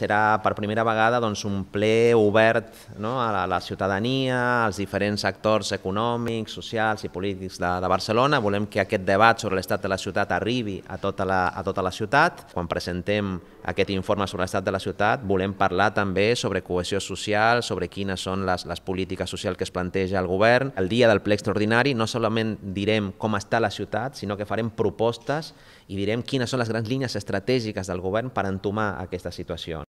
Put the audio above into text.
serà per primera vegada doncs, un ple obert no? a la, ciutadania, als diferents actors econòmics, socials i polítics de, de Barcelona. Volem que aquest debat sobre l'estat de la ciutat arribi a tota la, a tota la ciutat. Quan presentem aquest informe sobre l'estat de la ciutat, volem parlar també sobre cohesió social, sobre quines són les, les polítiques socials que es planteja el govern. El dia del ple extraordinari no solament direm com està la ciutat, sinó que farem propostes i direm quines són les grans línies estratègiques del govern per entomar aquesta situació.